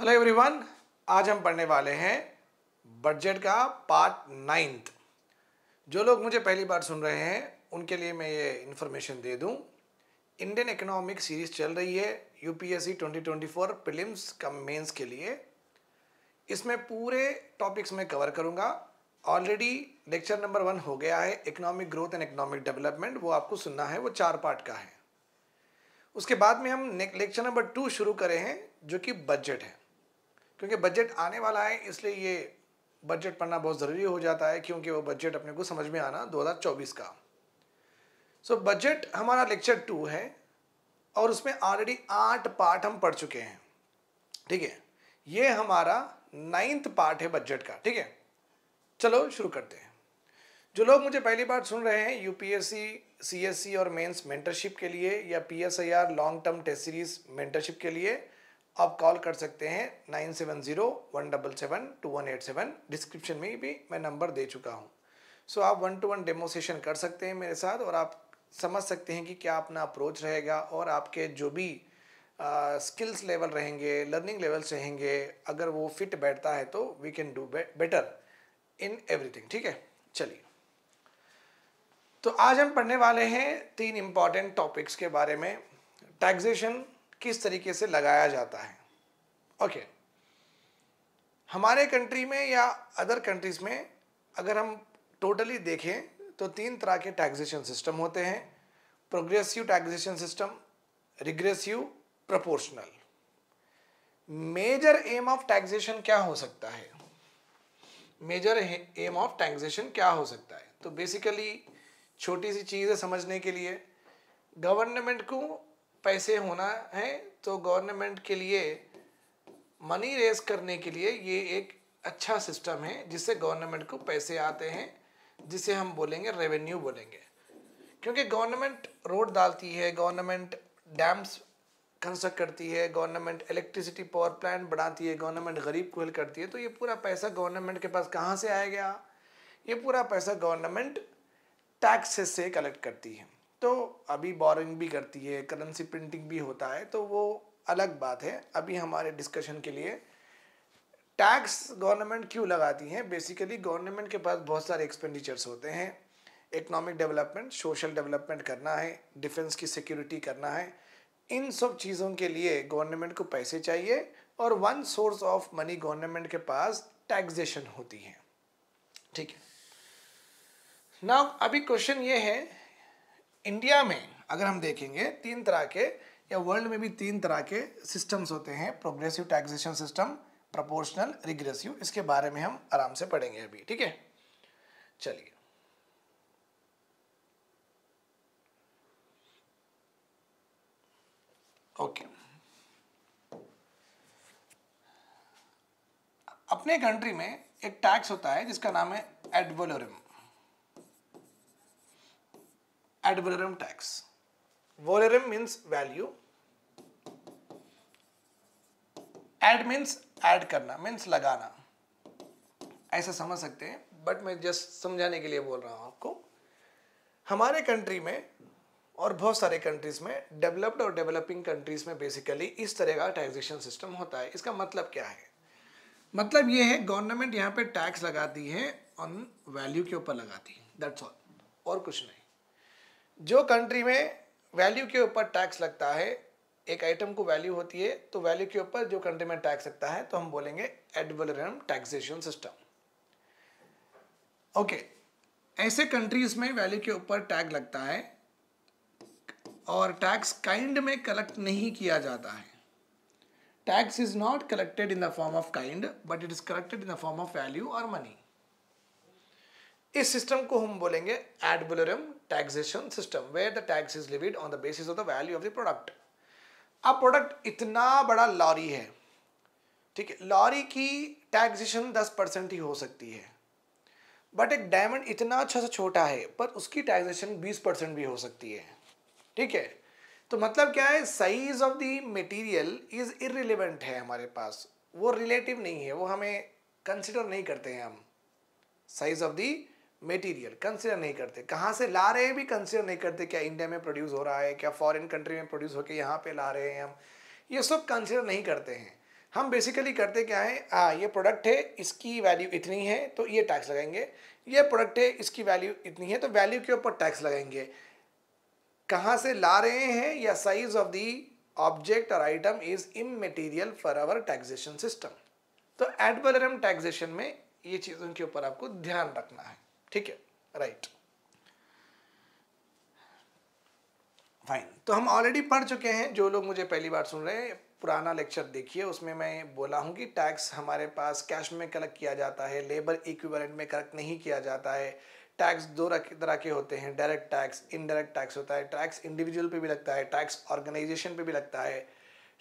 Hello everyone आज हम पढ़ने वाले हैं बजट का पार्ट नाइन्थ जो लोग मुझे पहली बार सुन रहे हैं उनके लिए मैं ये इन्फॉर्मेशन दे दूं इंडियन इकोनॉमिक सीरीज चल रही है यूपीएससी 2024 प्रीलिम्स का मेंस के लिए इसमें पूरे टॉपिक्स में कवर करूंगा ऑलरेडी लेक्चर नंबर वन हो गया है economic growth and economic development वो आपको सुनना है वो चार पार्ट का है उसके बाद में हम लेक्चर नंबर टू शुरू करें हैं जो कि बजट है क्योंकि बजट आने वाला है इसलिए ये बजट पढ़ना बहुत ज़रूरी हो जाता है क्योंकि वो बजट अपने को समझ में आना 2024 का सो so, बजट हमारा लेक्चर टू है और उसमें ऑलरेडी आठ पार्ट हम पढ़ चुके हैं ठीक है ये हमारा नाइन्थ पार्ट है बजट का ठीक है चलो शुरू करते हैं जो लोग मुझे पहली बार सुन रहे हैं यूपीएससी सीएससी और मेंस मेंटरशिप के लिए या PSIR long term test series mentorship के लिए आप कॉल कर सकते हैं nine seven zero one double seven two one eight seven description में भी मैं नंबर दे चुका हूँ सो आप वन टू वन डेमोसेशन कर सकते हैं मेरे साथ और आप समझ सकते हैं कि क्या अपना अप्रोच रहेगा और आपके जो भी स्किल्स uh, लेवल रहेंगे लर्निंग लेवल्स रहेंगे अगर वो फिट बैठता है तो we can do better in everything ठीक है चलिए तो आज हम पढ़ने वाले हैं तीन इम्पॉर्टेंट टॉपिक्स के बारे में टैक्सेशन किस तरीके से लगाया जाता है ओके हमारे कंट्री में या अदर कंट्रीज़ में अगर हम टोटली देखें तो तीन तरह के टैक्सेशन सिस्टम होते हैं progressive taxation system regressive proportional major aim of taxation क्या हो सकता है मेजर एम ऑफ टैक्सेशन क्या हो सकता है तो बेसिकली छोटी सी चीज़ है समझने के लिए गवर्नमेंट को पैसे होना है तो गवर्नमेंट के लिए मनी रेज करने के लिए ये एक अच्छा सिस्टम है जिससे गवर्नमेंट को पैसे आते हैं जिसे हम बोलेंगे रेवेन्यू बोलेंगे क्योंकि गवर्नमेंट रोड डालती है गवर्नमेंट डैम्स कंस्ट्रक्ट करती है गवर्नमेंट इलेक्ट्रिसिटी पावर प्लांट बढ़ाती है गवर्नमेंट गरीब को हेल्प करती है तो ये पूरा पैसा गवर्नमेंट के पास कहाँ से आएगा ये पूरा पैसा गवर्नमेंट टैक्सेस से कलेक्ट करती है तो अभी बोरिंग भी करती है करेंसी प्रिंटिंग भी होता है तो वो अलग बात है अभी हमारे डिस्कशन के लिए टैक्स गवर्नमेंट क्यों लगाती है बेसिकली गवर्नमेंट के पास बहुत सारे एक्सपेंडिचर्स होते हैं इकोनॉमिक डेवलपमेंट सोशल डेवलपमेंट करना है डिफेंस की सिक्योरिटी करना है इन सब चीज़ों के लिए गवर्नमेंट को पैसे चाहिए और one source of money government के पास टैक्सेशन होती है ठीक है ना अभी क्वेश्चन ये है इंडिया में अगर हम देखेंगे तीन तरह के या वर्ल्ड में भी तीन तरह के सिस्टम्स होते हैं progressive taxation system proportional regressive इसके बारे में हम आराम से पढ़ेंगे अभी ठीक है चलिए ओके okay. अपने कंट्री में एक टैक्स होता है जिसका नाम है ad valorem ad valorem tax. Valorem means value. Add means add करना मीन्स लगाना ऐसा समझ सकते हैं बट मैं जस्ट समझाने के लिए बोल रहा हूँ आपको हमारे कंट्री में और बहुत सारे कंट्रीज़ में डेवलप्ड और डेवलपिंग कंट्रीज़ में बेसिकली इस तरह का टैक्सेशन सिस्टम होता है इसका मतलब क्या है मतलब ये है गवर्नमेंट यहाँ पे टैक्स लगाती है ऑन वैल्यू के ऊपर लगाती है दैट्स ऑल और कुछ नहीं जो कंट्री में वैल्यू के ऊपर टैक्स लगता है एक आइटम को वैल्यू होती है तो वैल्यू के ऊपर जो कंट्री में टैक्स लगता है तो हम बोलेंगे एडवलरम टैक्सेशन सिस्टम ओके ऐसे कंट्रीज में वैल्यू के ऊपर टैग लगता है और टैक्स काइंड में कलेक्ट नहीं किया जाता है tax is not collected in the form of kind but it is collected in the form of value और मनी इस सिस्टम को हम बोलेंगे ad valorem taxation system where the tax is levied on the basis of the value of the product अब product इतना बड़ा lorry है ठीक है लॉरी की टैक्सेशन दस परसेंट ही हो सकती है बट एक डायमंड इतना अच्छा सा छोटा है पर उसकी टैक्सेशन बीस परसेंट भी हो सकती है ठीक है तो मतलब क्या है size of the material is irrelevant है हमारे पास वो रिलेटिव नहीं है वो हमें कंसिडर नहीं करते हैं हम size of the material consider नहीं करते कहाँ से ला रहे हैं भी कंसिडर नहीं करते क्या इंडिया में प्रोड्यूस हो रहा है क्या फॉरेन कंट्री में प्रोड्यूस होकर यहाँ पे ला रहे हैं हम ये सब कंसिडर नहीं करते हैं हम बेसिकली करते क्या है आ, ये प्रोडक्ट है इसकी वैल्यू इतनी है तो ये टैक्स लगाएंगे ये प्रोडक्ट है इसकी वैल्यू इतनी है तो वैल्यू के ऊपर टैक्स लगाएंगे कहाँ से ला रहे हैं या साइज ऑफ दी ऑब्जेक्ट और item is material for our taxation system तो एडवलरम टैक्सेशन में ये चीज़ों के ऊपर आपको ध्यान रखना है ठीक है राइट फाइन तो हम ऑलरेडी पढ़ चुके हैं जो लोग मुझे पहली बार सुन रहे हैं पुराना लेक्चर देखिए उसमें मैं बोला हूँ कि टैक्स हमारे पास कैश में कलेक्ट किया जाता है लेबर इक्विवेलेंट में कलेक्ट नहीं किया जाता है टैक्स दो तरह के होते हैं डायरेक्ट टैक्स इनडायरेक्ट टैक्स होता है टैक्स इंडिविजुअल पे भी लगता है टैक्स ऑर्गेनाइजेशन पे भी लगता है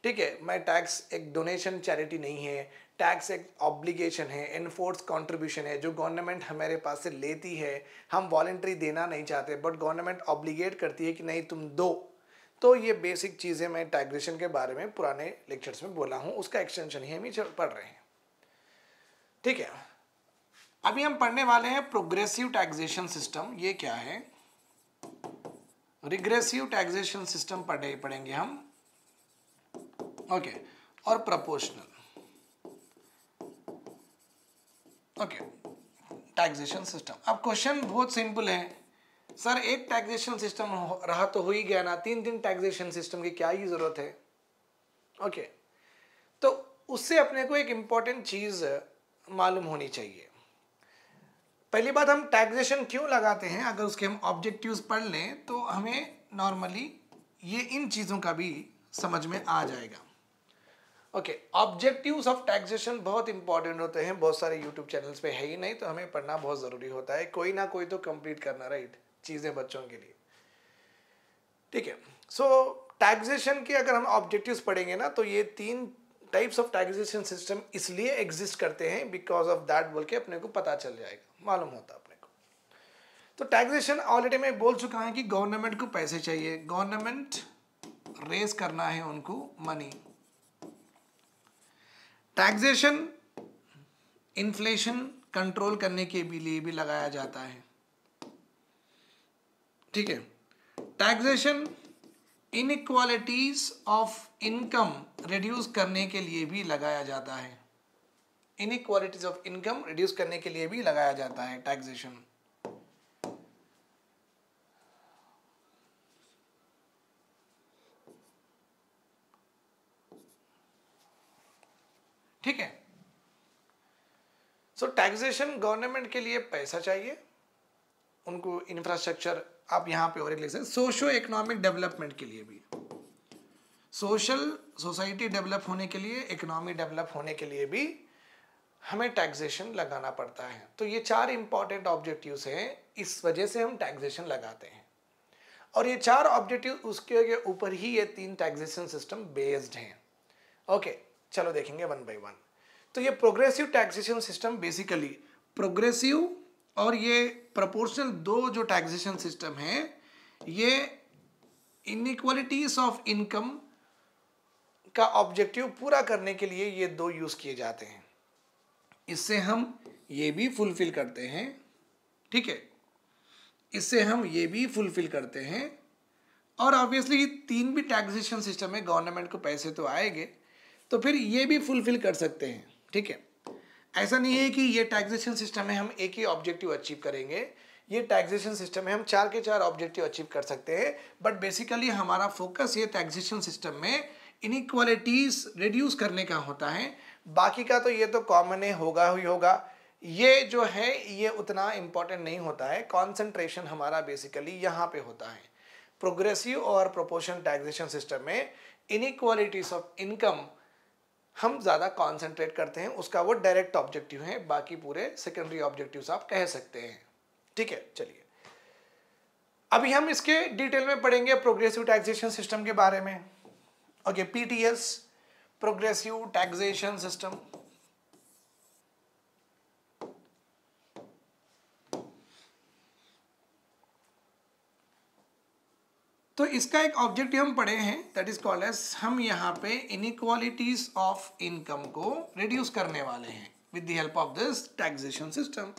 ठीक है मैं टैक्स एक डोनेशन चैरिटी नहीं है टैक्स एक ऑब्लिगेशन है एनफोर्स कंट्रीब्यूशन है जो गवर्नमेंट हमारे पास से लेती है हम वॉल्ट्री देना नहीं चाहते बट गवर्नमेंट ऑब्लिगेट करती है कि नहीं तुम दो तो ये बेसिक चीज़ें मैं टैक्सेशन के बारे में पुराने लेक्चर्स में बोला हूँ उसका एक्सटेंशन ही हम ही पढ़ रहे हैं ठीक है अभी हम पढ़ने वाले हैं प्रोग्रेसिव टैक्सेशन सिस्टम ये क्या है रिग्रेसिव टैक्सेशन सिस्टम पढ़े पढ़ेंगे हम ओके okay. और प्रपोर्शनल ओके टैक्सेशन सिस्टम अब क्वेश्चन बहुत सिंपल है सर एक टैक्सेशन सिस्टम रहा तो हो ही गया ना तीन तीन टैक्सेशन सिस्टम की क्या ही ज़रूरत है ओके तो उससे अपने को एक इम्पॉर्टेंट चीज़ मालूम होनी चाहिए पहली बात हम टैक्सेशन क्यों लगाते हैं अगर उसके हम ऑब्जेक्टिव्स पढ़ लें तो हमें नॉर्मली ये इन चीज़ों का भी समझ में आ जाएगा ओके ऑब्जेक्टिव्स ऑफ टैक्सेशन बहुत इंपॉर्टेंट होते हैं बहुत सारे यूट्यूब चैनल्स पे है ही नहीं तो हमें पढ़ना बहुत ज़रूरी होता है कोई ना कोई तो कंप्लीट करना राइट चीज़ें बच्चों के लिए ठीक है सो टैक्सेशन के अगर हम ऑब्जेक्टिव्स पढ़ेंगे ना तो ये तीन टाइप्स ऑफ टैक्सेशन सिस्टम इसलिए एग्जिस्ट करते हैं बिकॉज ऑफ दैट बोल के अपने को पता चल जाएगा मालूम होता अपने को तो टैक्सेशन ऑलरेडी मैं बोल चुका हूँ कि गवर्नमेंट को पैसे चाहिए गवर्नमेंट रेज करना है उनको मनी टैक्सेशन इन्फ्लेशन कंट्रोल करने के लिए भी लगाया जाता है ठीक है taxation inequalities of income reduce करने के लिए भी लगाया जाता है इनक्वालिटीज ऑफ इनकम रिड्यूस करने के लिए भी लगाया जाता है टैक्सेशन ठीक है सो टैक्सेशन गवर्नमेंट के लिए पैसा चाहिए उनको इंफ्रास्ट्रक्चर आप यहां पे और एक लिख सकते सोशो इकोनॉमिक डेवलपमेंट के लिए भी सोशल सोसाइटी डेवलप होने के लिए इकोनॉमी डेवलप होने के लिए भी हमें टैक्सेशन लगाना पड़ता है तो ये चार इंपॉर्टेंट ऑब्जेक्टिव्स हैं इस वजह से हम टैक्सेशन लगाते हैं और ये चार ऑब्जेक्टिव उसके ऊपर ही ये तीन टैक्सेशन सिस्टम बेस्ड हैं ओके okay. चलो देखेंगे वन बाई वन तो ये progressive taxation system basically progressive और ये प्रोपोर्शनल दो जो टैक्सेशन सिस्टम है ये इनक्वलिटीज ऑफ इनकम का ऑब्जेक्टिव पूरा करने के लिए ये दो यूज़ किए जाते हैं इससे हम ये भी फुलफिल करते हैं ठीक है इससे हम ये भी फुलफिल करते हैं और ऑब्वियसली तीन भी टैक्सेशन सिस्टम है गवर्नमेंट को पैसे तो आएंगे तो फिर ये भी फुलफिल कर सकते हैं ठीक है ऐसा नहीं है कि ये टैक्सेशन सिस्टम में हम एक ही ऑब्जेक्टिव अचीव करेंगे ये टैक्सेशन सिस्टम में हम चार के चार ऑब्जेक्टिव अचीव कर सकते हैं बट बेसिकली हमारा फोकस ये टैक्सेशन सिस्टम में इनक्वालिटीज रिड्यूस करने का होता है बाकी का तो ये तो कॉमन है होगा ही होगा ये जो है ये उतना इम्पॉर्टेंट नहीं होता है कॉन्सेंट्रेशन हमारा बेसिकली यहाँ पे होता है प्रोग्रेसिव और प्रोपोर्शन टैक्सेशन सिस्टम में इनक्वालिटीज ऑफ इनकम हम ज़्यादा कॉन्सेंट्रेट करते हैं उसका वो डायरेक्ट ऑब्जेक्टिव है बाकी पूरे सेकेंडरी ऑब्जेक्टिव्स आप कह सकते हैं ठीक है चलिए अभी हम इसके डिटेल में पढ़ेंगे प्रोग्रेसिव टैक्सेशन सिस्टम के बारे में okay PTS progressive taxation system तो इसका एक ऑब्जेक्टिव हम पढ़े हैं दैट इज कॉल्ड एज हम यहाँ पे इनक्वालिटीज ऑफ इनकम को रिड्यूस करने वाले हैं with the help of this taxation system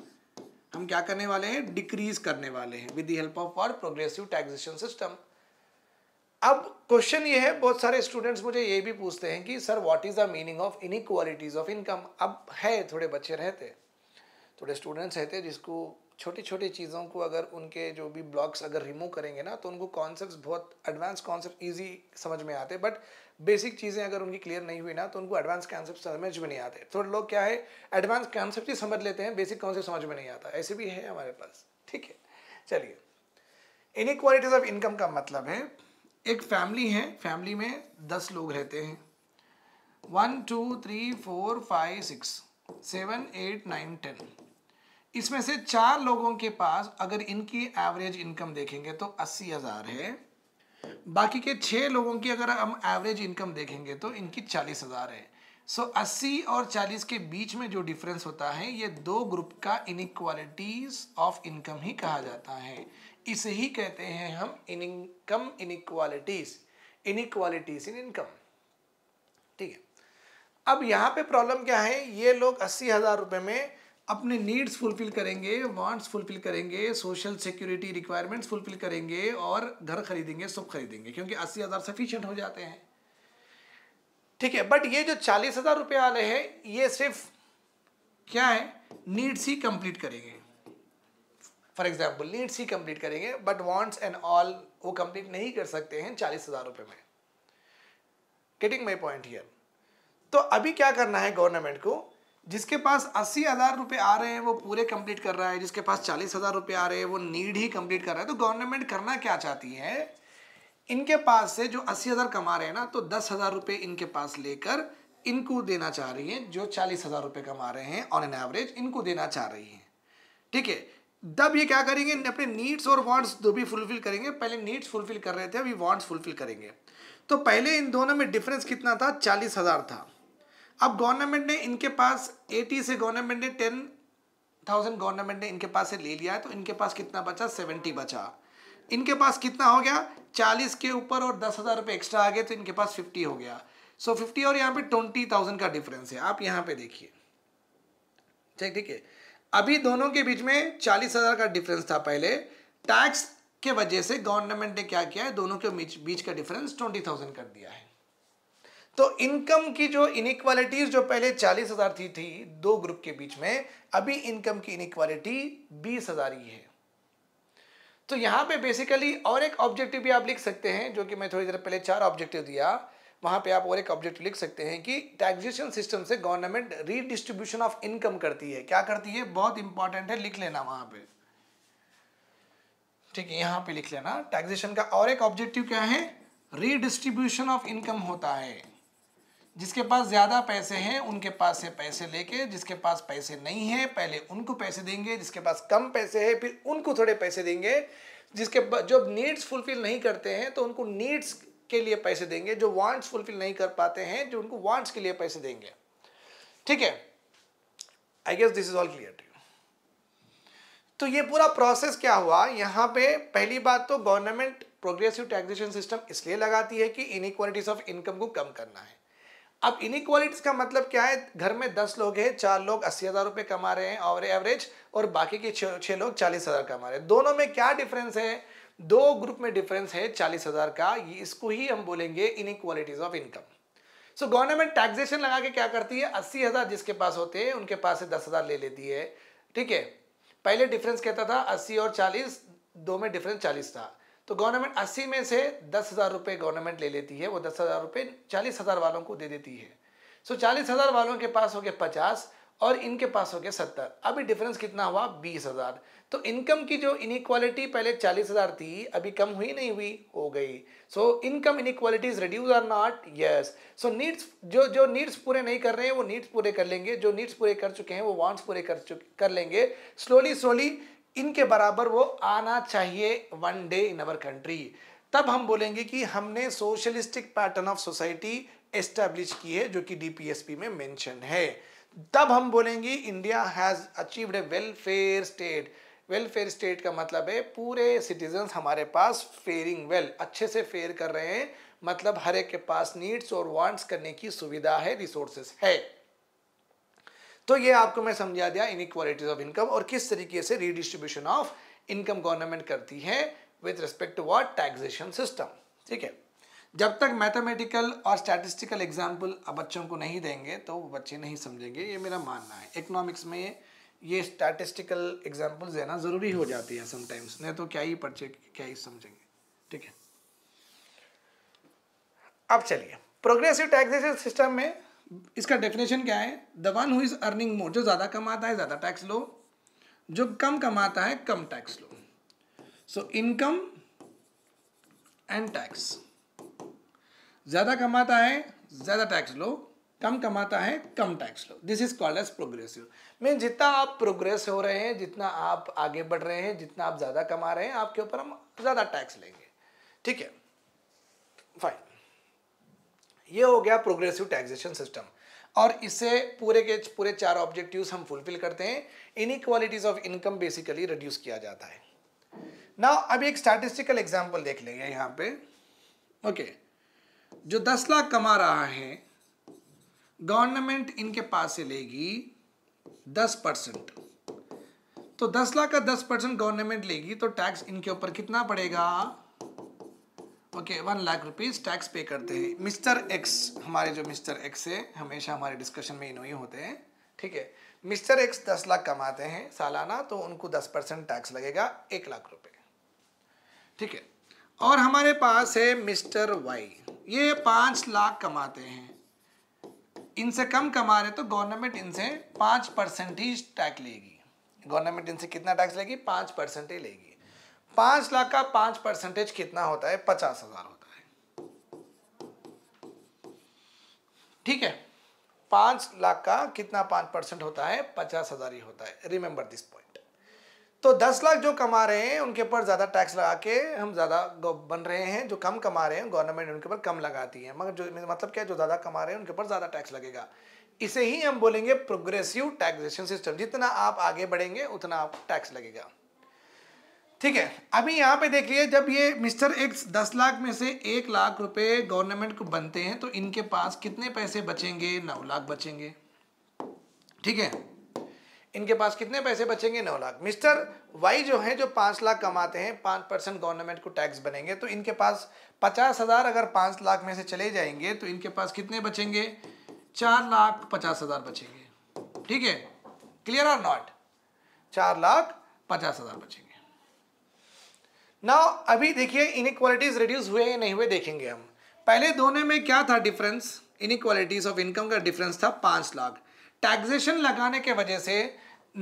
हम क्या करने वाले हैं डिक्रीज करने वाले हैं with the help of our progressive taxation system अब क्वेश्चन ये है बहुत सारे स्टूडेंट्स मुझे ये भी पूछते हैं कि sir what is the meaning of inequalities of income अब है थोड़े बच्चे रहते थोड़े स्टूडेंट्स रहते जिसको छोटी छोटी चीज़ों को अगर उनके जो भी ब्लॉक्स अगर रिमूव करेंगे ना तो उनको कॉन्सेप्ट बहुत एडवांस कॉन्सेप्ट ईजी समझ में आते बट बेसिक चीज़ें अगर उनकी क्लियर नहीं हुई ना तो उनको एडवांस कॉन्सेप्ट समझ में नहीं आते थोड़े तो लोग क्या है एडवांस कॉन्सेप्ट ही समझ लेते हैं बेसिक कॉन्सेप्ट समझ में नहीं आता ऐसे भी है हमारे पास ठीक है चलिए इनक्वालिटीज ऑफ इनकम का मतलब है एक फैमिली है फैमिली में दस लोग रहते हैं one two three four five six seven eight nine ten इसमें से चार लोगों के पास अगर इनकी एवरेज इनकम देखेंगे तो अस्सी हज़ार है बाकी के छः लोगों की अगर हम एवरेज इनकम देखेंगे तो इनकी चालीस हज़ार है सो अस्सी और चालीस के बीच में जो डिफरेंस होता है ये दो ग्रुप का इनक्वालिटीज ऑफ इनकम ही कहा जाता है इसे ही कहते हैं हम income inequalities inequalities in income ठीक है अब यहाँ पे प्रॉब्लम क्या है ये लोग अस्सी हज़ार रुपये में अपने नीड्स फुलफिल करेंगे वांट्स फुलफिल करेंगे सोशल सिक्योरिटी रिक्वायरमेंट्स फुलफिल करेंगे और घर खरीदेंगे सब खरीदेंगे क्योंकि अस्सी हज़ार सफिशेंट हो जाते हैं ठीक है बट ये जो चालीस हज़ार रुपये वाले हैं ये सिर्फ क्या है नीड्स ही कंप्लीट करेंगे फॉर एग्जाम्पल नीड्स ही कंप्लीट करेंगे बट वांट्स एंड ऑल वो कंप्लीट नहीं कर सकते हैं चालीस हज़ार रुपये में गेटिंग माई पॉइंट हियर तो अभी क्या करना है गवर्नमेंट को जिसके पास अस्सी हज़ार रुपये आ रहे हैं वो पूरे कंप्लीट कर रहा है जिसके पास चालीस हज़ार रुपये आ रहे हैं वो नीड ही कंप्लीट कर रहा है तो गवर्नमेंट करना क्या चाहती है इनके पास से जो अस्सी हज़ार कमा रहे हैं ना तो दस हज़ार रुपये इनके पास लेकर इनको देना चाह रही है जो चालीस हज़ार रुपये कमा रहे हैं ऑन एन एवरेज इनको देना चाह रही है ठीक है तब ये क्या करेंगे अपने नीड्स और वांट्स दो भी फुलफिल करेंगे पहले नीड्स फुलफिल कर रहे थे अभी वांट्स फुलफिल करेंगे तो पहले इन दोनों में डिफरेंस कितना था चालीस हज़ार था अब गवर्नमेंट ने इनके पास एटी से गवर्नमेंट ने टेन थाउजेंड गवर्नमेंट ने इनके पास से ले लिया है तो इनके पास कितना बचा सेवेंटी बचा इनके पास कितना हो गया चालीस के ऊपर और दस हज़ार रुपये एक्स्ट्रा आ गए तो इनके पास फिफ्टी हो गया सो so, फिफ्टी और यहाँ पे ट्वेंटी थाउजेंड का डिफरेंस है आप यहाँ पे देखिए ठीक ठीक है अभी दोनों के बीच में चालीस हज़ार का डिफरेंस था पहले टैक्स के वजह से गवर्नमेंट ने क्या किया है दोनों के बीच बीच का डिफरेंस ट्वेंटी थाउजेंड कर दिया है तो इनकम की जो इनक्वालिटीज जो पहले चालीस हजार थी थी दो ग्रुप के बीच में अभी इनकम की इनक्वालिटी बीस हजार ही है तो यहां पे बेसिकली और एक ऑब्जेक्टिव भी आप लिख सकते हैं जो कि मैं थोड़ी देर पहले चार ऑब्जेक्टिव दिया वहां पे आप और एक ऑब्जेक्टिव लिख सकते हैं कि टैक्सेशन सिस्टम से गवर्नमेंट रीडिस्ट्रीब्यूशन ऑफ इनकम करती है क्या करती है बहुत इंपॉर्टेंट है लिख लेना वहां पर ठीक है यहां पर लिख लेना टैक्सेशन का और एक ऑब्जेक्टिव क्या है रीडिस्ट्रीब्यूशन ऑफ इनकम होता है जिसके पास ज़्यादा पैसे हैं उनके पास से पैसे लेके जिसके पास पैसे नहीं हैं पहले उनको पैसे देंगे जिसके पास कम पैसे हैं फिर उनको थोड़े पैसे देंगे जिसके जो नीड्स फुलफिल नहीं करते हैं तो उनको नीड्स के लिए पैसे देंगे जो वांट्स फुलफिल नहीं कर पाते हैं जो उनको वांट्स के लिए पैसे देंगे ठीक है I guess this is all clear to तो ये पूरा प्रोसेस क्या हुआ यहाँ पे पहली बात तो गवर्नमेंट प्रोग्रेसिव टैक्सेशन सिस्टम इसलिए लगाती है कि इनक्वालिटीज ऑफ इनकम को कम करना है अब इनक्वालिटीज का मतलब क्या है घर में दस लोग हैं चार लोग अस्सी हज़ार रुपये कमा रहे हैं और एवरेज और बाकी के छः लोग चालीस हज़ार कमा रहे हैं दोनों में क्या डिफरेंस है दो ग्रुप में डिफरेंस है चालीस हज़ार का इसको ही हम बोलेंगे inequalities of income so government taxation लगा के क्या करती है अस्सी हज़ार जिसके पास होते हैं उनके पास से दस हज़ार ले लेती है ठीक है पहले डिफरेंस कहता था अस्सी और चालीस दो में डिफरेंस चालीस था तो गवर्नमेंट अस्सी में से दस हज़ार रुपये गवर्नमेंट ले लेती है वो दस हज़ार रुपये चालीस हज़ार वालों को दे देती है सो चालीस हज़ार वालों के पास हो गए पचास और इनके पास हो गए सत्तर अभी डिफरेंस कितना हुआ बीस हज़ार तो इनकम की जो इनक्वालिटी पहले चालीस हज़ार थी अभी कम हुई नहीं हुई हो गई so income inequalities reduce are not yes so needs जो जो नीड्स पूरे नहीं कर रहे हैं वो नीड्स पूरे कर लेंगे जो नीड्स पूरे कर चुके हैं वो वांट्स पूरे कर चुके कर लेंगे स्लोली स्लोली इनके बराबर वो आना चाहिए one day in our country तब हम बोलेंगे कि हमने socialistic pattern of society establish की है जो कि डीपीएसपी में मेंशन है तब हम बोलेंगे India has achieved a welfare state welfare state का मतलब है पूरे सिटीजन्स हमारे पास फेयरिंग वेल अच्छे से फेयर कर रहे हैं मतलब हर एक के पास नीड्स और वांट्स करने की सुविधा है रिसोर्सेस है तो ये आपको मैं समझा दिया इनक्वालिटीज ऑफ इनकम और किस तरीके से रीडिस्ट्रीब्यूशन ऑफ इनकम गवर्नमेंट करती है with respect to what taxation system ठीक है जब तक मैथमेटिकल और स्टैटिस्टिकल एग्जाम्पल बच्चों को नहीं देंगे तो बच्चे नहीं समझेंगे ये मेरा मानना है इकोनॉमिक्स में ये स्टैटिस्टिकल एग्जाम्पल देना ज़रूरी हो जाती है समटाइम्स नहीं तो क्या ही पर्चे क्या ही समझेंगे ठीक है अब चलिए प्रोग्रेसिव टैक्सेशन सिस्टम में इसका डेफिनेशन क्या है the one who is earning more जो ज़्यादा कमाता है ज़्यादा टैक्स लो जो कम कमाता है कम टैक्स लो सो इनकम एंड टैक्स ज़्यादा कमाता है ज़्यादा टैक्स लो कम कमाता है कम टैक्स लो this is called as progressive mean जितना आप प्रोग्रेस हो रहे हैं जितना आप आगे बढ़ रहे हैं जितना आप ज़्यादा कमा रहे हैं आपके ऊपर हम ज़्यादा टैक्स लेंगे ठीक है फाइन ये हो गया प्रोग्रेसिव टैक्सेशन सिस्टम और इससे पूरे के पूरे चार ऑब्जेक्टिव्स हम फुलफिल करते हैं inequalities of income basically reduce किया जाता है ना अब एक स्टैटिस्टिकल एग्जाम्पल देख लेंगे यहाँ पे ओके जो दस लाख कमा रहा है गवर्नमेंट इनके पास से लेगी दस परसेंट तो दस लाख का दस परसेंट गवर्नमेंट लेगी तो टैक्स इनके ऊपर कितना पड़ेगा okay one lakh rupees tax pay करते हैं मिस्टर एक्स हमारे जो मिस्टर एक्स है हमेशा हमारे डिस्कशन में इन्हों ही होते हैं ठीक है मिस्टर एक्स दस लाख कमाते हैं सालाना तो उनको दस परसेंट टैक्स लगेगा एक लाख रुपए ठीक है और हमारे पास है मिस्टर वाई ये पाँच लाख कमाते हैं इनसे कम कमा रहे तो गवर्नमेंट इनसे पाँच परसेंट ही टैक्स लेगी गवर्नमेंट इनसे कितना टैक्स लेगी पाँच परसेंट ही लेगी पांच लाख का पांच परसेंटेज कितना होता है पचास हजार होता है ठीक है पांच लाख का कितना पांच परसेंट होता है पचास हजार ही होता है रिमेंबर दिस पॉइंट तो दस लाख जो कमा रहे हैं उनके ऊपर ज़्यादा टैक्स लगा के हम ज़्यादा बन रहे हैं जो कम कमा रहे हैं गवर्नमेंट उनके ऊपर कम लगाती है मगर जो मतलब क्या है जो ज़्यादा कमा रहे हैं उनके ऊपर ज़्यादा टैक्स लगेगा इसे ही हम बोलेंगे प्रोग्रेसिव टैक्सेशन सिस्टम जितना आप आगे बढ़ेंगे उतना आप टैक्स लगेगा ठीक है अभी यहाँ पे देख लिए जब ये मिस्टर एक्स दस लाख में से एक लाख रुपए गवर्नमेंट को बनते हैं तो इनके पास कितने पैसे बचेंगे नौ लाख बचेंगे ठीक है इनके पास कितने पैसे बचेंगे नौ लाख मिस्टर वाई जो है जो पाँच लाख कमाते हैं पाँच परसेंट गवर्नमेंट को टैक्स बनेंगे तो इनके पास पचास हज़ार अगर पाँच लाख में से चले जाएंगे तो इनके पास कितने बचेंगे चार लाख पचास हज़ार बचेंगे ठीक है क्लियर और नॉट चार लाख पचास हज़ार बचेंगे ना अभी देखिए इनक्वालिटीज़ रिड्यूस हुए या नहीं हुए देखेंगे हम पहले दोनों में क्या था डिफरेंस इनक्वालिटीज़ ऑफ इनकम का डिफरेंस था पाँच लाख टैक्सेशन लगाने के वजह से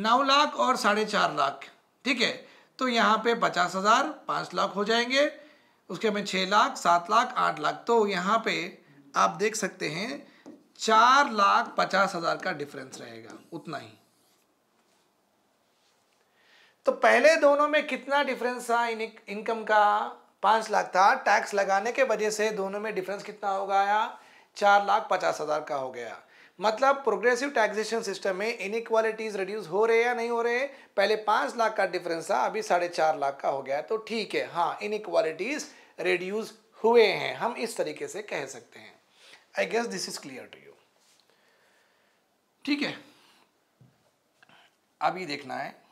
नौ लाख और साढ़े चार लाख ठीक है तो यहाँ पे पचास हज़ार पाँच लाख हो जाएंगे उसके में छः लाख सात लाख आठ लाख तो यहाँ पे आप देख सकते हैं चार लाख पचास हज़ार का डिफरेंस रहेगा उतना ही तो पहले दोनों में कितना डिफरेंस था इनकम का पांच लाख था टैक्स लगाने के वजह से दोनों में डिफरेंस कितना हो गया चार लाख पचास हज़ार का हो गया मतलब प्रोग्रेसिव टैक्सेशन सिस्टम में इनक्वालिटीज़ रिड्यूस हो रहे या नहीं हो रहे पहले पांच लाख का डिफरेंस था अभी साढ़े चार लाख का हो गया तो ठीक है हाँ इनक्वालिटीज़ रिड्यूस हुए हैं हम इस तरीके से कह सकते हैं I guess this is clear to you ठीक है अभी देखना है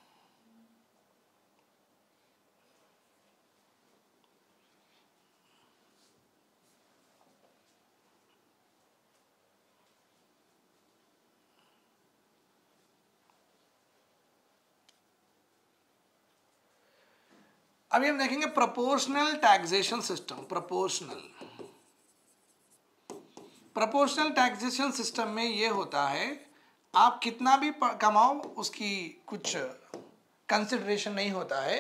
अभी हम देखेंगे proportional taxation system proportional proportional taxation system में ये होता है आप कितना भी कमाओ उसकी कुछ कंसिडरेशन नहीं होता है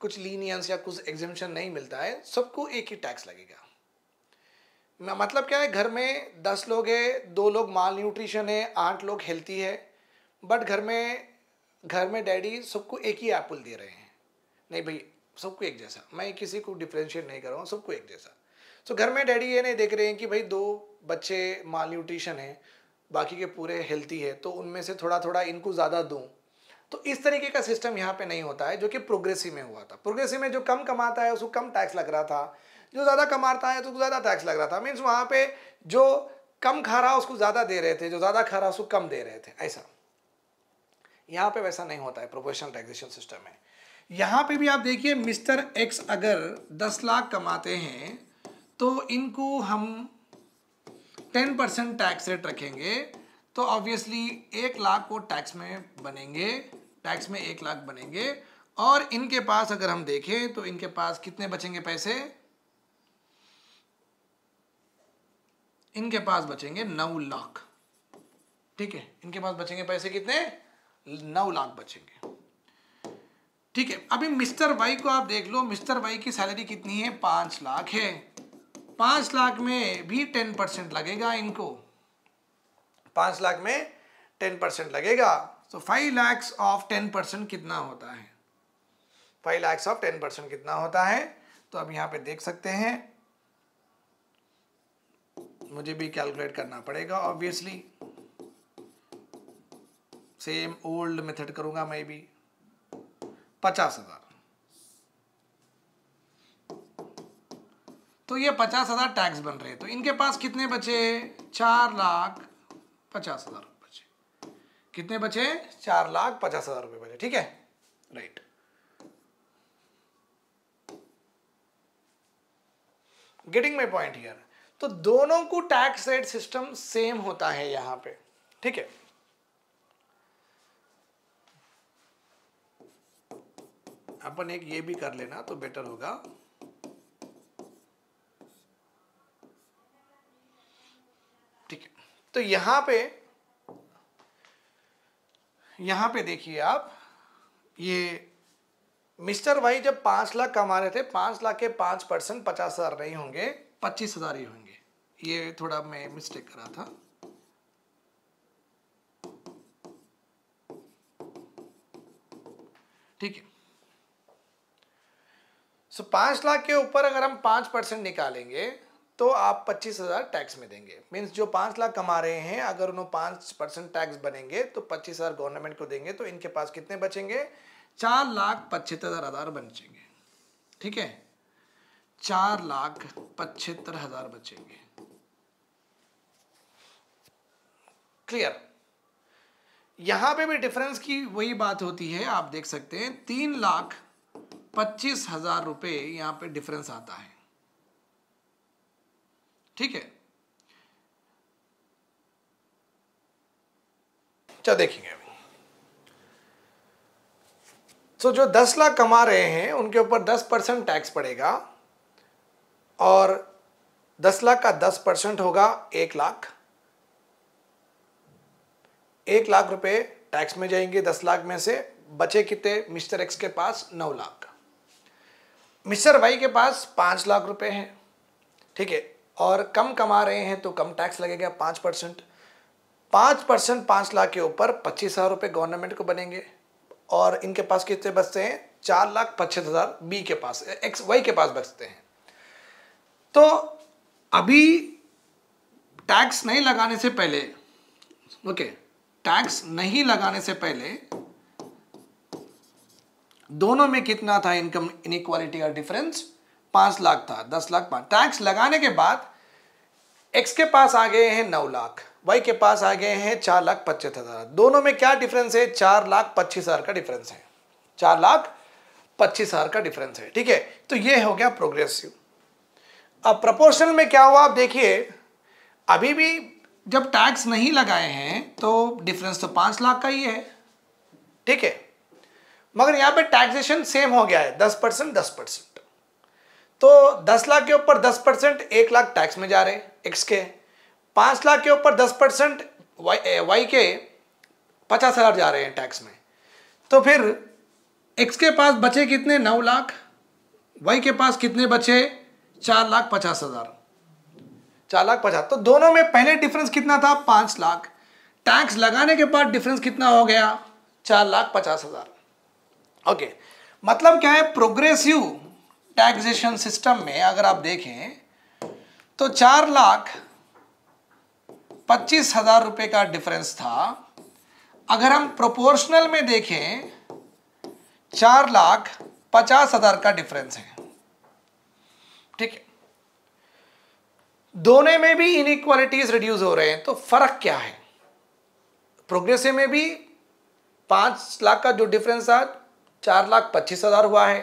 कुछ लीनियंस या कुछ एग्जिबिशन नहीं मिलता है सबको एक ही टैक्स लगेगा मतलब क्या है घर में दस लोग है दो लोग माल न्यूट्रिशन है आठ लोग हेल्थी है बट घर में घर में डैडी सबको एक ही एप्पल दे रहे हैं नहीं भाई सबको एक जैसा मैं किसी को डिफ्रेंशिएट नहीं कर रहा हूँ सबको एक जैसा सो so, घर में डैडी ये नहीं देख रहे हैं कि भाई दो बच्चे माल न्यूट्रिशन है बाकी के पूरे हेल्थी है तो उनमें से थोड़ा थोड़ा इनको ज़्यादा दूँ तो इस तरीके का सिस्टम यहाँ पे नहीं होता है जो कि प्रोग्रेसिव में हुआ था प्रोग्रेसिव में जो कम कमाता है उसको कम टैक्स लग रहा था जो ज़्यादा कमाता है तो उसको ज़्यादा टैक्स लग रहा था मीन्स वहाँ पे जो कम खा रहा उसको ज़्यादा दे रहे थे जो ज़्यादा खा रहा उसको कम दे रहे थे ऐसा यहाँ पे वैसा नहीं होता है प्रोफेशनल टैक्सेशन सिस्टम में यहाँ पे भी आप देखिए मिस्टर एक्स अगर दस लाख कमाते हैं तो इनको हम टेन परसेंट टैक्स रेट रखेंगे तो ऑब्वियसली एक लाख को टैक्स में बनेंगे टैक्स में एक लाख बनेंगे और इनके पास अगर हम देखें तो इनके पास कितने बचेंगे पैसे इनके पास बचेंगे नौ लाख ठीक है इनके पास बचेंगे पैसे कितने नौ लाख बचेंगे ठीक है अभी मिस्टर वाई को आप देख लो मिस्टर वाई की सैलरी कितनी है पाँच लाख है पाँच लाख में भी टेन परसेंट लगेगा इनको पाँच लाख में टेन परसेंट लगेगा तो five lakhs of ten percent कितना होता है five lakhs of ten percent कितना होता है तो अब यहाँ पे देख सकते हैं मुझे भी कैलकुलेट करना पड़ेगा ऑब्वियसली सेम ओल्ड मेथड करूंगा मैं भी पचास हजार तो ये पचास हजार टैक्स बन रहे तो इनके पास कितने बचे चार लाख पचास हजार बचे कितने बचे चार लाख पचास हजार रुपये बचे ठीक है right getting my point here तो दोनों को टैक्स रेट सिस्टम सेम होता है यहां पे ठीक है अपन एक ये भी कर लेना तो बेटर होगा ठीक है तो यहां पे यहां पे देखिए आप ये मिस्टर भाई जब पांच लाख कमा रहे थे पांच लाख के पांच परसेंट पचास हजार नहीं होंगे पच्चीस हजार ही होंगे ये थोड़ा मैं मिस्टेक करा था ठीक है सो पाँच लाख के ऊपर अगर हम पाँच परसेंट निकालेंगे तो आप पच्चीस हज़ार टैक्स में देंगे मीन्स जो पाँच लाख कमा रहे हैं अगर उन्हों पाँच परसेंट टैक्स बनेंगे तो पच्चीस हज़ार गवर्नमेंट को देंगे तो इनके पास कितने बचेंगे चार लाख पचहत्तर हज़ार बचेंगे ठीक है चार लाख पचहत्तर हज़ार बचेंगे क्लियर यहां पे भी डिफरेंस की वही बात होती है आप देख सकते हैं तीन लाख पच्चीस हजार रुपये यहाँ पे डिफरेंस आता है ठीक है चलो देखेंगे अभी सो so, जो दस लाख कमा रहे हैं उनके ऊपर दस परसेंट टैक्स पड़ेगा और दस लाख का दस परसेंट होगा एक लाख एक लाख रुपए टैक्स में जाएंगे दस लाख में से बचे कितने मिस्टर एक्स के पास नौ लाख मिस्टर वाई के पास पाँच लाख रुपए हैं ठीक है और कम कमा रहे हैं तो कम टैक्स लगेगा पाँच परसेंट पाँच परसेंट पाँच लाख के ऊपर पच्चीस हज़ार रुपये गवर्नमेंट को बनेंगे और इनके पास कितने बचते हैं चार लाख पच्चीस हज़ार बी के पास एक्स वाई के पास बचते हैं तो अभी टैक्स नहीं लगाने से पहले ओके टैक्स नहीं लगाने से पहले दोनों में कितना था इनकम इनक्वालिटी का डिफरेंस पांच लाख था दस लाख पाँच टैक्स लगाने के बाद एक्स के पास आ गए हैं नौ लाख वाई के पास आ गए हैं चार लाख पच्चीस हजार दोनों में क्या डिफरेंस है चार लाख पच्चीस हजार का डिफरेंस है चार लाख पच्चीस हजार का डिफरेंस है ठीक है तो ये हो गया प्रोग्रेसिव अब प्रपोर्शन में क्या हुआ आप देखिए अभी भी जब टैक्स नहीं लगाए हैं तो डिफरेंस तो पांच लाख का ही है ठीक है मगर यहाँ पे टैक्सेशन सेम हो गया है दस परसेंट दस परसेंट तो दस लाख के ऊपर दस परसेंट एक लाख टैक्स में जा रहे एक्स के पाँच लाख के ऊपर दस परसेंट वाई वाई के पचास हज़ार जा रहे हैं टैक्स में तो फिर एक्स के पास बचे कितने नौ लाख वाई के पास कितने बचे चार लाख पचास हज़ार चार लाख पचास तो दोनों में पहले डिफरेंस कितना था पाँच लाख टैक्स लगाने के बाद डिफरेंस कितना हो गया चार लाख पचास हज़ार ओके मतलब क्या है प्रोग्रेसिव टैक्सेशन सिस्टम में अगर आप देखें तो चार लाख पच्चीस हजार रुपये का डिफरेंस था अगर हम प्रोपोर्शनल में देखें चार लाख पचास हजार का डिफरेंस है ठीक है दोनों में भी इनक्वालिटीज रिड्यूस हो रहे हैं तो फर्क क्या है प्रोग्रेसिव में भी पांच लाख का जो डिफरेंस था चार लाख पच्चीस हज़ार हुआ है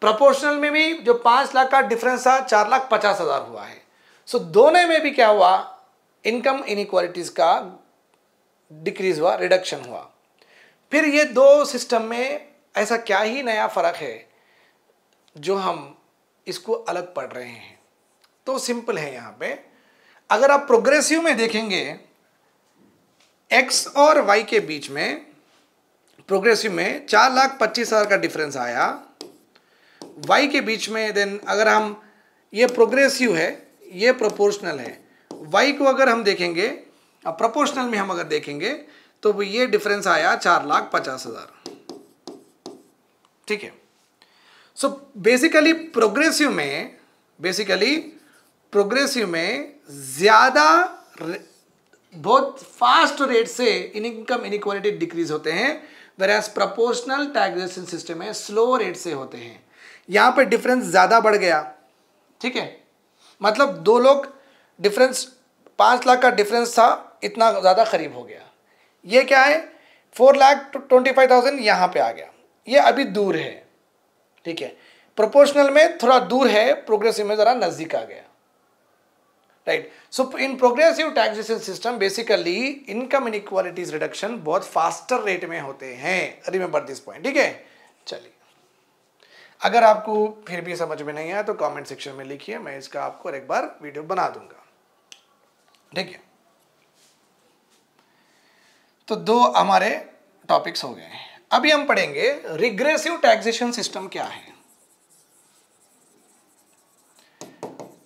प्रपोर्शनल में भी जो पाँच लाख का डिफरेंस था चार लाख पचास हज़ार हुआ है सो so, दोनों में भी क्या हुआ इनकम इनक्वालिटीज़ का डिक्रीज हुआ रिडक्शन हुआ फिर ये दो सिस्टम में ऐसा क्या ही नया फ़र्क है जो हम इसको अलग पढ़ रहे हैं तो सिंपल है यहाँ पे अगर आप प्रोग्रेसिव में देखेंगे एक्स और वाई के बीच में प्रोग्रेसिव में चार लाख पच्चीस हज़ार का डिफरेंस आया वाई के बीच में देन अगर हम ये प्रोग्रेसिव है ये प्रोपोर्शनल है वाई को अगर हम देखेंगे अब प्रोपोर्शनल में हम अगर देखेंगे तो ये डिफरेंस आया चार लाख पचास हज़ार ठीक है सो बेसिकली प्रोग्रेसिव में बेसिकली प्रोग्रेसिव में ज़्यादा बहुत फास्ट रेट से इनकम इनिक्वालिटी डिक्रीज होते हैं वेराज प्रपोर्शनल टैक्सेशन सिस्टम है स्लो रेट से होते हैं यहाँ पर डिफरेंस ज़्यादा बढ़ गया ठीक है मतलब दो लोग डिफरेंस पाँच लाख का डिफरेंस था इतना ज़्यादा करीब हो गया ये क्या है four lakh twenty five thousand यहाँ पर आ गया ये अभी दूर है ठीक है प्रोपोर्शनल में थोड़ा दूर है प्रोग्रेसिव में ज़रा नज़दीक आ गया right? So in progressive taxation system, basically income inequalities reduction बहुत फास्टर रेट में होते हैं रिमेंबर this point, ठीक है चलिए अगर आपको फिर भी समझ में नहीं आया तो कमेंट सेक्शन में लिखिए मैं इसका आपको एक बार वीडियो बना दूंगा ठीक है तो दो हमारे टॉपिक्स हो गए हैं अभी हम पढ़ेंगे रिग्रेसिव टैक्सेशन सिस्टम क्या है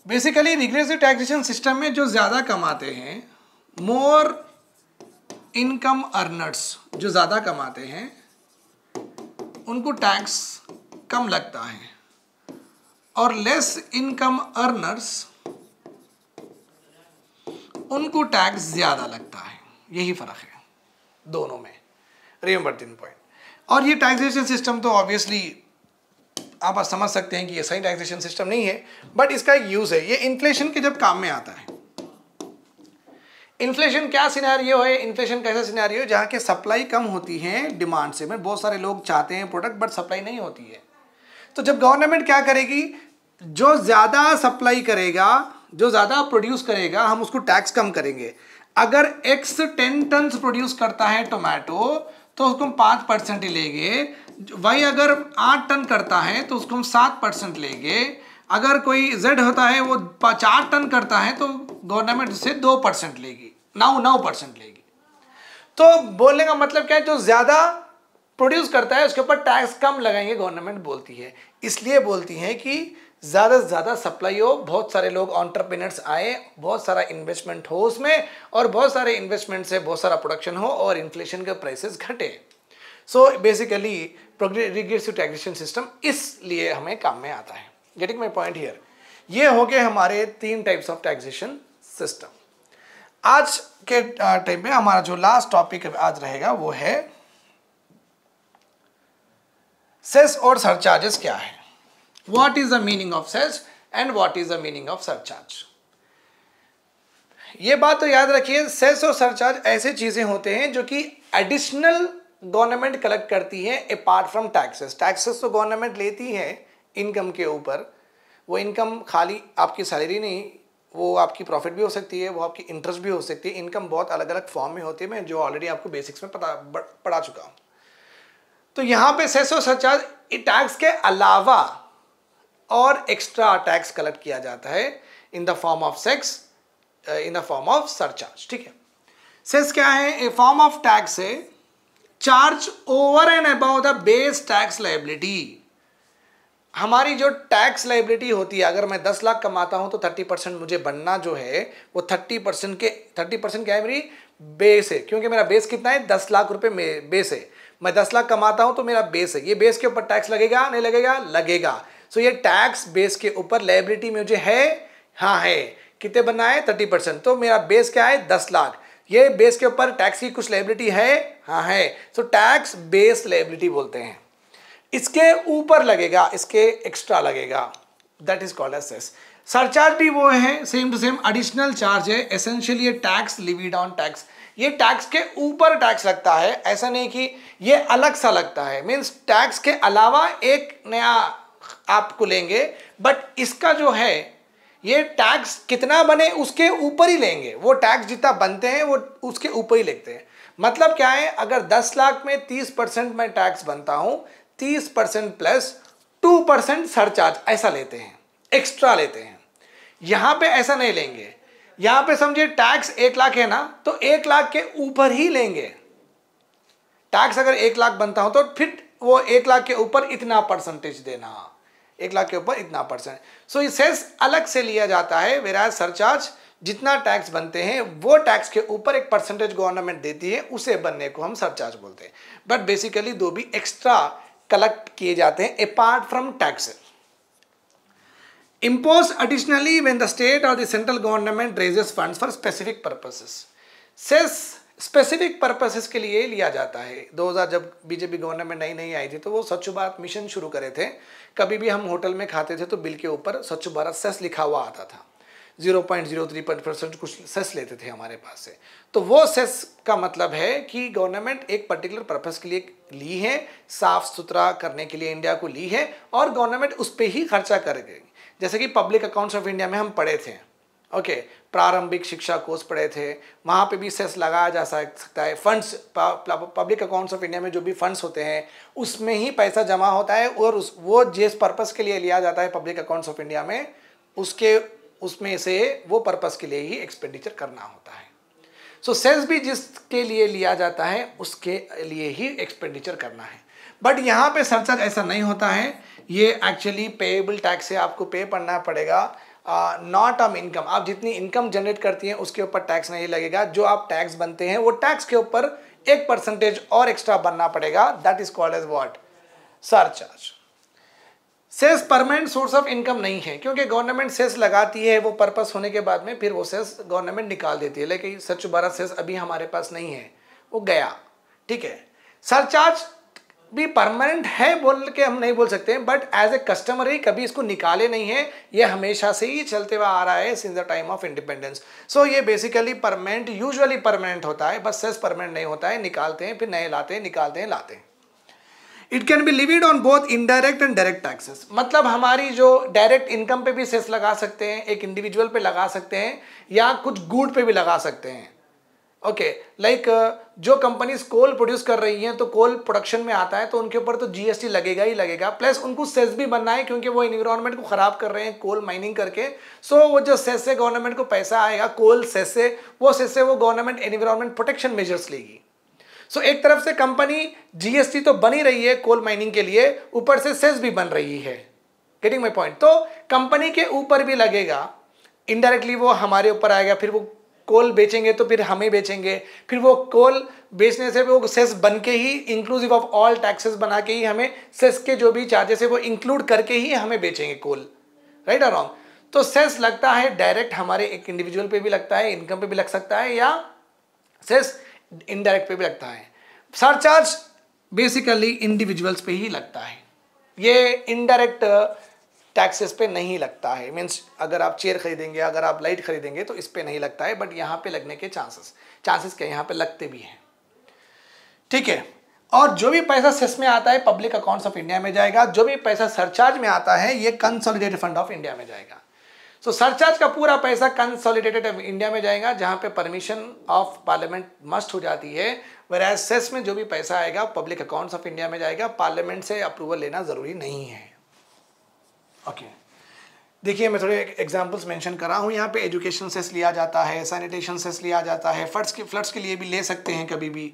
बेसिकली रिग्रेसिव टैक्सेशन सिस्टम में जो ज़्यादा कमाते हैं मोर इनकम अर्नर्स जो ज़्यादा कमाते हैं उनको टैक्स कम लगता है और लेस इनकम अर्नर्स उनको टैक्स ज़्यादा लगता है यही फ़र्क है दोनों में रिमेंबर तीन पॉइंट और ये टैक्सेशन सिस्टम तो ऑब्वियसली आप समझ सकते हैं कि ये सही टैक्सेशन सिस्टम नहीं है बट इसका एक यूज़ है ये इन्फ्लेशन के जब काम में आता है इन्फ्लेशन क्या सिनेरियो है इन्फ्लेशन कैसा सिनेरियो जहाँ के सप्लाई कम होती है डिमांड से में बहुत सारे लोग चाहते हैं प्रोडक्ट बट सप्लाई नहीं होती है तो जब गवर्नमेंट क्या करेगी जो ज़्यादा सप्लाई करेगा जो ज़्यादा प्रोड्यूस करेगा हम उसको टैक्स कम करेंगे अगर एक्स टेन टन प्रोड्यूस करता है टोमेटो तो उसको हम पाँच परसेंट लेंगे वाई अगर आठ टन करता है तो उसको हम सात परसेंट लेंगे अगर कोई जेड होता है वो चार टन करता है तो गवर्नमेंट उसे दो परसेंट लेगी नौ नौ परसेंट लेगी तो बोलने का मतलब क्या है जो ज़्यादा प्रोड्यूस करता है उसके ऊपर टैक्स कम लगाएंगे गवर्नमेंट बोलती है इसलिए बोलती है कि ज़्यादा से ज़्यादा सप्लाई हो बहुत सारे लोग ऑन्टरप्रिनर्स आए बहुत सारा इन्वेस्टमेंट हो उसमें और बहुत सारे इन्वेस्टमेंट से बहुत सारा प्रोडक्शन हो और इन्फ्लेशन के प्राइसेस घटे so basically regressive taxation system इसलिए हमें काम में आता है गेटिंग माई पॉइंट हियर ये हो गए हमारे तीन टाइप्स ऑफ टैक्सेशन सिस्टम आज के टाइम में हमारा जो लास्ट टॉपिक आज रहेगा वो है सेस और सरचार्जेस क्या है what is the meaning of सेल्स and what is the meaning of surcharge ये बात तो याद रखिए सेल्स और सरचार्ज ऐसे चीज़ें होते हैं जो कि एडिशनल गवर्नमेंट कलेक्ट करती है अपार्ट फ्रॉम टैक्सेस टैक्सेस तो गवर्नमेंट लेती है इनकम के ऊपर वो इनकम खाली आपकी सैलरी नहीं वो आपकी प्रॉफिट भी हो सकती है वो आपकी इंटरेस्ट भी हो सकती है इनकम बहुत अलग अलग फॉर्म में होती है मैं जो ऑलरेडी आपको बेसिक्स में पता पढ़ा चुका हूँ तो यहाँ पे सेस और सरचार्ज टैक्स के अलावा और एक्स्ट्रा टैक्स कलेक्ट किया जाता है इन द फॉर्म ऑफ सेक्स in the form of surcharge ठीक है सेस क्या है ए फॉर्म ऑफ टैक्स है charge over and above the base tax liability हमारी जो टैक्स लाइबिलिटी होती है अगर मैं दस लाख कमाता हूं तो थर्टी परसेंट मुझे बनना जो है वो थर्टी परसेंट के थर्टी परसेंट क्या है मेरी बेस है क्योंकि मेरा बेस कितना है दस लाख रुपए बेस है मैं दस लाख कमाता हूं तो मेरा बेस है ये बेस के ऊपर टैक्स लगेगा नहीं लगेगा लगेगा सो ये टैक्स बेस के ऊपर लाइबिलिटी मुझे है हाँ है कितने बनना है थर्टी परसेंट तो मेरा बेस क्या है दस लाख ये बेस के ऊपर टैक्स की कुछ लाइबिलिटी है हाँ है सो टैक्स बेस लाइबिलिटी बोलते हैं इसके ऊपर लगेगा इसके एक्स्ट्रा लगेगा that is called as surcharge भी वो है same to same additional charge है एसेंशियल ये टैक्स लिविड ऑन टैक्स ये टैक्स के ऊपर टैक्स लगता है ऐसा नहीं कि ये अलग सा लगता है मीन्स टैक्स के अलावा एक नया आपको लेंगे बट इसका जो है ये टैक्स कितना बने उसके ऊपर ही लेंगे वो टैक्स जितना बनते हैं वो उसके ऊपर ही लेते हैं मतलब क्या है अगर 10 लाख में 30 परसेंट मैं टैक्स बनता हूँ 30 परसेंट प्लस 2 परसेंट सरचार्ज ऐसा लेते हैं एक्स्ट्रा लेते हैं यहाँ पे ऐसा नहीं लेंगे यहाँ पे समझिए टैक्स एक लाख है ना तो एक लाख के ऊपर ही लेंगे टैक्स अगर एक लाख बनता हो तो फिर वो एक लाख के ऊपर इतना परसेंटेज देना एक लाख के ऊपर इतना परसेंट सो ये सेल्स अलग से लिया जाता है वेराज सरचार्ज जितना टैक्स बनते हैं वो टैक्स के ऊपर एक परसेंटेज गवर्नमेंट देती है उसे बनने को हम सरचार्ज बोलते हैं बट बेसिकली दो भी एक्स्ट्रा कलेक्ट किए जाते हैं apart from tax impose additionally when the state और the government government fund funds for specific purposes specific purposes के लिए लिया जाता है 2000 जब बीजेपी गवर्नमेंट नई नई आई थी तो वो स्वच्छ भारत मिशन शुरू करे थे कभी भी हम होटल में खाते थे तो बिल के ऊपर स्वच्छ भारत सेस लिखा हुआ आता था 0.03 परसेंट कुछ सेस लेते थे हमारे पास से तो वो सेस का मतलब है कि गवर्नमेंट एक पर्टिकुलर पर्पस के लिए ली है साफ सुथरा करने के लिए इंडिया को ली है और गवर्नमेंट उस पर ही खर्चा कर गई जैसे कि पब्लिक अकाउंट्स ऑफ इंडिया में हम पढ़े थे ओके okay, प्रारंभिक शिक्षा कोर्स पढ़े थे वहाँ पे भी सेस लगाया जा सकता है funds public accounts of India में जो भी फंड्स होते हैं उसमें ही पैसा जमा होता है और उस वो जिस पर्पज़ के लिए लिया जाता है पब्लिक अकाउंट्स ऑफ इंडिया में उसके उसमें से वो पर्पज़ के लिए ही एक्सपेंडिचर करना होता है सो so, सेस भी जिसके लिए लिया जाता है उसके लिए ही एक्सपेंडिचर करना है बट यहाँ पे सरचार्ज ऐसा नहीं होता है ये एक्चुअली पेएबल टैक्स से आपको पे करना पड़ेगा नॉट ऑन इनकम आप जितनी इनकम जनरेट करती हैं उसके ऊपर टैक्स नहीं लगेगा जो आप टैक्स बनते हैं वो टैक्स के ऊपर एक परसेंटेज और एक्स्ट्रा बनना पड़ेगा that is called as what surcharge cess permanent source of income नहीं है क्योंकि गवर्नमेंट सेस लगाती है वो पर्पस होने के बाद में फिर वो सेस गवर्नमेंट निकाल देती है लेकिन सच बारह सेस अभी हमारे पास नहीं है वो गया ठीक है सरचार्ज भी परमानेंट है बोल के हम नहीं बोल सकते हैं बट एज ए कस्टमर ही कभी इसको निकाले नहीं है ये हमेशा से ही चलते हुए आ रहा है since the time of independence so ये बेसिकली परमानेंट यूजुअली परमानेंट होता है बस सेस परमानेंट नहीं होता है निकालते हैं फिर नए लाते हैं निकालते हैं लाते हैं it can be levied on both indirect and direct taxes मतलब हमारी जो डायरेक्ट इनकम पे भी सेस लगा सकते हैं एक इंडिविजुअल पे लगा सकते हैं या कुछ गुड पे भी लगा सकते हैं ओके लाइक uh, जो कंपनीज कोल प्रोड्यूस कर रही हैं तो कोल प्रोडक्शन में आता है तो उनके ऊपर तो जीएसटी लगेगा ही लगेगा प्लस उनको सेस भी बनना है क्योंकि वो इन्वायरमेंट को ख़राब कर रहे हैं कोल माइनिंग करके सो so, वो जो सेस से गवर्नमेंट को पैसा आएगा कोल सेस से वो सेस से वो गवर्नमेंट इन्वायरमेंट प्रोटेक्शन मेजर्स लेगी सो so, एक तरफ से कंपनी जीएसटी तो बनी रही है कोल माइनिंग के लिए ऊपर से सेस भी बन रही है गेटिंग माई पॉइंट तो कंपनी के ऊपर भी लगेगा इनडायरेक्टली वो हमारे ऊपर आएगा फिर वो कोल बेचेंगे तो फिर हमें बेचेंगे फिर वो कोल बेचने से वो सेस बन के ही इंक्लूसिव ऑफ ऑल टैक्सेस बना के ही हमें सेस के जो भी चार्जेस है वो इंक्लूड करके ही हमें बेचेंगे कोल राइट और रॉन्ग तो सेस लगता है डायरेक्ट हमारे एक इंडिविजुअल पे भी लगता है इनकम पे भी लग सकता है या सेस इनडायरेक्ट पे भी लगता है सरचार्ज बेसिकली इंडिविजुअल्स पे ही लगता है ये इनडायरेक्ट टैक्सेस पे नहीं लगता है मीन्स अगर आप चेयर खरीदेंगे अगर आप लाइट खरीदेंगे तो इस पर नहीं लगता है बट यहाँ पे लगने के चांसेस चांसेस क्या यहाँ पे लगते भी हैं ठीक है और जो भी पैसा सेस में आता है पब्लिक अकाउंट्स ऑफ इंडिया में जाएगा जो भी पैसा सरचार्ज में आता है ये कंसोलिडेटेड फंड ऑफ इंडिया में जाएगा सो so, सरचार्ज का पूरा पैसा कंसोलिडेटेड इंडिया में जाएगा जहाँ पे परमिशन ऑफ पार्लियामेंट मस्ट हो जाती है वेर सेस में जो भी पैसा आएगा पब्लिक अकाउंट्स ऑफ इंडिया में जाएगा पार्लियामेंट से अप्रूवल लेना ज़रूरी नहीं है ओके देखिए मैं थोड़े एग्जांपल्स मेंशन कर रहा हूँ यहाँ पे एजुकेशन सेस लिया जाता है सैनिटेशन सेस लिया जाता है फ्लड्स के फ्लड्स के लिए भी ले सकते हैं कभी भी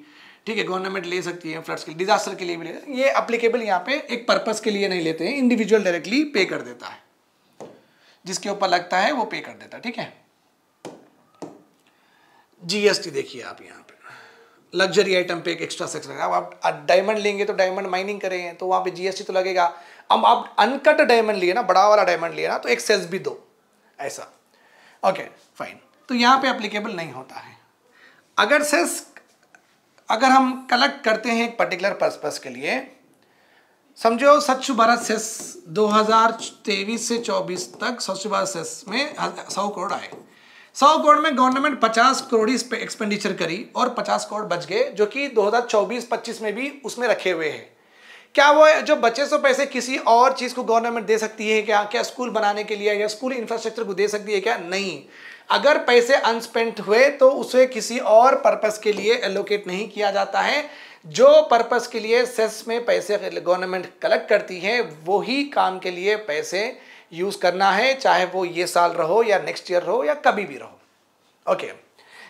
ठीक है गवर्नमेंट ले सकती है फ्लड्स के लिए डिजास्टर के लिए भी ले ये अप्लीकेबल यहाँ पे एक पर्पज़ के लिए नहीं लेते हैं इंडिविजुअल डायरेक्टली पे कर देता है जिसके ऊपर लगता है वो पे कर देता है ठीक है जीएसटी देखिए आप यहाँ पे लग्जरी आइटम पे एक एक्स्ट्रा सेक्स लगेगा अब आप डायमंड लेंगे तो डायमंड माइनिंग करेंगे तो वहाँ पे जीएसटी तो लगेगा अब आप अनकट डायमंड लिए ना बड़ा वाला डायमंड लिए ना तो एक्सेस भी दो ऐसा ओके okay, फाइन तो यहाँ पे अप्लीकेबल नहीं होता है अगर सेस अगर हम कलेक्ट करते हैं एक पर्टिकुलर पर्पस के लिए समझो स्वच्छ भारत सेस 2023 से 24 तक स्वच्छ भारत सेस में सौ करोड़ आए सौ करोड़ में गवर्नमेंट 50 करोड़ एक्सपेंडिचर करी और 50 करोड़ बच गए जो कि 2024-25 में भी उसमें रखे हुए हैं क्या वो जो बचे सौ पैसे किसी और चीज़ को गवर्नमेंट दे सकती है क्या क्या स्कूल बनाने के लिए या स्कूल इंफ्रास्ट्रक्चर को दे सकती है क्या नहीं अगर पैसे अनस्पेंट हुए तो उसे किसी और पर्पज़ के लिए एलोकेट नहीं किया जाता है जो पर्पज़ के लिए सेस में पैसे गवर्नमेंट कलेक्ट करती है वही काम के लिए पैसे यूज़ करना है चाहे वो ये साल रहो या नेक्स्ट ईयर रहो या कभी भी रहो ओके okay.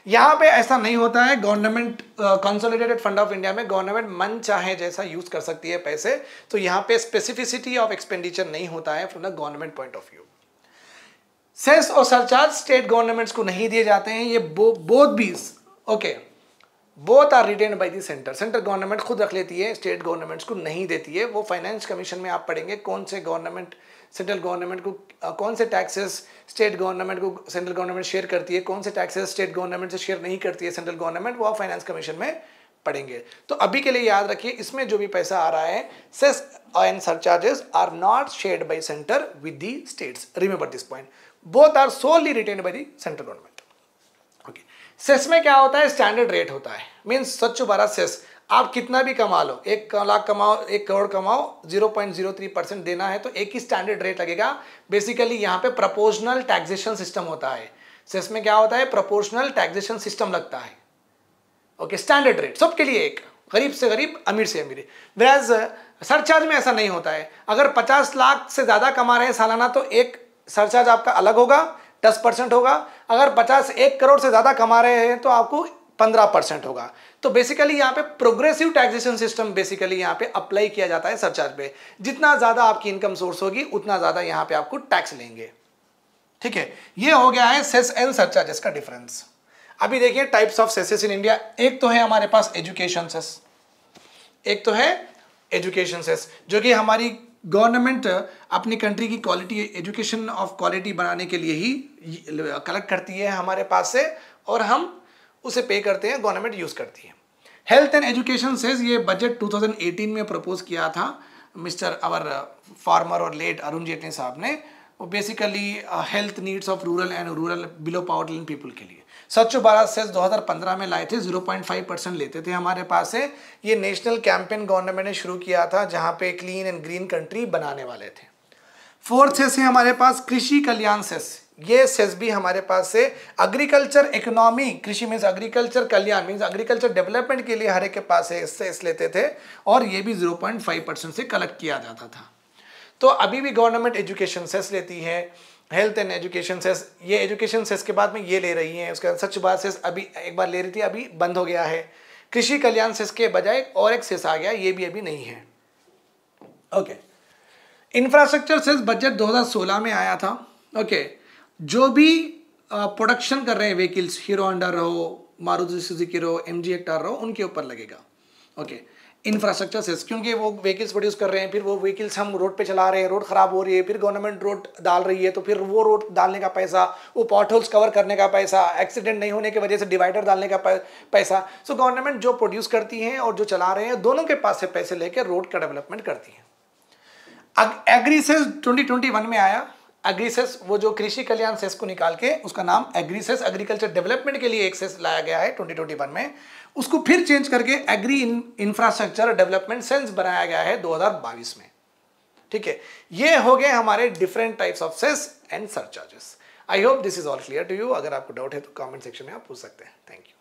यहाँ पे ऐसा नहीं होता है government consolidated fund of India में गवर्नमेंट मन चाहे जैसा यूज कर सकती है पैसे तो यहाँ पे स्पेसिफिसिटी ऑफ एक्सपेंडिचर नहीं होता है from the government point of view cess और सरचार्ज स्टेट गवर्नमेंट्स को नहीं दिए जाते हैं ये बोथ बीस okay both are retained by the centre central government खुद रख लेती है स्टेट गवर्नमेंट्स को नहीं देती है वो फाइनेंस कमीशन में आप पढ़ेंगे कौन से गवर्नमेंट सेंट्रल गवर्नमेंट को कौन से टैक्सेस स्टेट गवर्नमेंट को सेंट्रल गवर्नमेंट शेयर करती है कौन से टैक्सेस स्टेट गवर्नमेंट से शेयर नहीं करती है सेंट्रल गवर्नमेंट वो फाइनेंस कमीशन में पढ़ेंगे तो अभी के लिए याद रखिए इसमें जो भी पैसा आ रहा है cess and surcharges are not shared by centre with the states remember this point both are solely retained by the central government okay cess में क्या होता है स्टैंडर्ड रेट होता है मीन्स स्वच्छ भारत सेस आप कितना भी कमा लो एक लाख कमाओ एक करोड़ कमाओ zero point zero three percent देना है तो एक ही स्टैंडर्ड रेट लगेगा बेसिकली यहाँ पे प्रोपोर्शनल टैक्सेशन सिस्टम होता है सेस में क्या होता है प्रोपोर्शनल टैक्सेशन सिस्टम लगता है ओके स्टैंडर्ड रेट सबके लिए एक गरीब से गरीब अमीर से अमीर वैज सरचार्ज में ऐसा नहीं होता है अगर पचास लाख से ज़्यादा कमा रहे हैं सालाना तो एक सरचार्ज आपका अलग होगा दस परसेंट होगा अगर पचास एक करोड़ से ज़्यादा कमा रहे हैं तो आपको पंद्रह परसेंट होगा तो बेसिकली यहाँ पे प्रोग्रेसिव टैक्सेशन सिस्टम बेसिकली यहाँ पे अप्लाई किया जाता है सरचार्ज पे जितना ज्यादा आपकी इनकम सोर्स होगी उतना ज्यादा यहाँ पे आपको टैक्स लेंगे ठीक है ये हो गया है सेस एंड सरचार्जेस का डिफरेंस अभी देखिए types of cesses in India एक तो है हमारे पास एजुकेशन सेस एक तो है एजुकेशन सेस जो कि हमारी गवर्नमेंट अपनी कंट्री की क्वालिटी एजुकेशन ऑफ क्वालिटी बनाने के लिए ही कलेक्ट करती है हमारे पास से और हम उसे पे करते हैं गवर्नमेंट यूज़ करती है हेल्थ एंड एजुकेशन सेज ये बजट 2018 में प्रपोज किया था मिस्टर अवर फार्मर और लेट अरुण जेटली साहब ने वो basically health needs of rural and rural below power people के लिए स्वच्छ भारत सेज 2015 में लाए थे 0.5 परसेंट लेते थे हमारे पास से ये नेशनल कैंपेन गवर्नमेंट ने शुरू किया था जहाँ पे क्लीन एंड ग्रीन कंट्री बनाने वाले थे फोर्थ सेस है हमारे पास कृषि कल्याण सेस ये सेस भी हमारे पास से एग्रीकल्चर इकोनॉमी कृषि मीन्स एग्रीकल्चर कल्याण मीन्स एग्रीकल्चर डेवलपमेंट के लिए हर एक के पास से सेस लेते थे और ये भी 0.5 परसेंट से कलेक्ट किया जाता था तो अभी भी गवर्नमेंट एजुकेशन सेस लेती है हेल्थ एंड एजुकेशन सेस ये एजुकेशन सेस के बाद में ये ले रही है उसके बाद सच सेस अभी एक बार ले रही थी अभी बंद हो गया है कृषि कल्याण सेस के बजाय और एक सेस आ गया ये भी अभी नहीं है ओके इंफ्रास्ट्रक्चर सेस बजट 2016 में आया था ओके okay. जो भी प्रोडक्शन कर रहे हैं व्हीकल्स हीरो अंडर रहो मारुति सुजुकी रहो एम जी एक्टर रहो उनके ऊपर लगेगा ओके इंफ्रास्ट्रक्चर सेस क्योंकि वो व्हीकल्स प्रोड्यूस कर रहे हैं फिर वो व्हीकल्स हम रोड पे चला रहे हैं रोड ख़राब हो रही है फिर गवर्नमेंट रोड डाल रही है तो फिर वो रोड डालने का पैसा वो पॉट होल्स कवर करने का पैसा एक्सीडेंट नहीं होने की वजह से डिवाइडर डालने का पैसा सो गवर्नमेंट जो प्रोड्यूस करती है और जो चला रहे हैं दोनों के पास से पैसे लेकर रोड का डेवलपमेंट करती है एग्री सेस ट्वेंटी में आया एग्रीसेस वो जो कृषि कल्याण सेस को निकाल के उसका नाम एग्रीसेस एग्रीकल्चर डेवलपमेंट के लिए एक सेस लाया गया है 2021 में उसको फिर चेंज करके एग्री इंफ्रास्ट्रक्चर डेवलपमेंट सेल्स बनाया गया है 2022 में ठीक है ये हो गए हमारे different types of cess and surcharges I hope this is all clear to you अगर आपको डाउट है तो कॉमेंट सेक्शन में आप पूछ सकते हैं थैंक यू